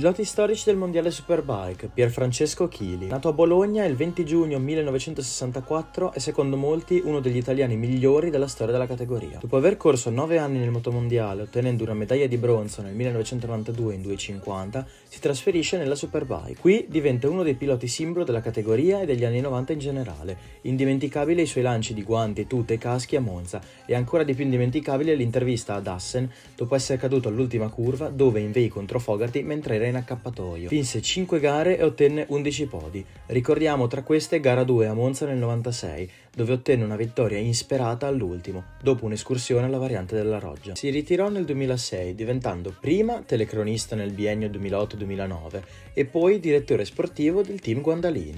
Piloti storici del Mondiale Superbike, Pierfrancesco Chili, nato a Bologna il 20 giugno 1964 è secondo molti uno degli italiani migliori della storia della categoria. Dopo aver corso 9 anni nel motomondiale ottenendo una medaglia di bronzo nel 1992 in 250, si trasferisce nella Superbike. Qui diventa uno dei piloti simbolo della categoria e degli anni 90 in generale, indimenticabile i suoi lanci di guanti, tute e caschi a Monza e ancora di più indimenticabile l'intervista ad Assen dopo essere caduto all'ultima curva dove invei contro Fogarty mentre era in accappatoio. Vinse 5 gare e ottenne 11 podi. Ricordiamo tra queste gara 2 a Monza nel 96, dove ottenne una vittoria insperata all'ultimo, dopo un'escursione alla variante della Roggia. Si ritirò nel 2006, diventando prima telecronista nel biennio 2008-2009 e poi direttore sportivo del team Guandalini.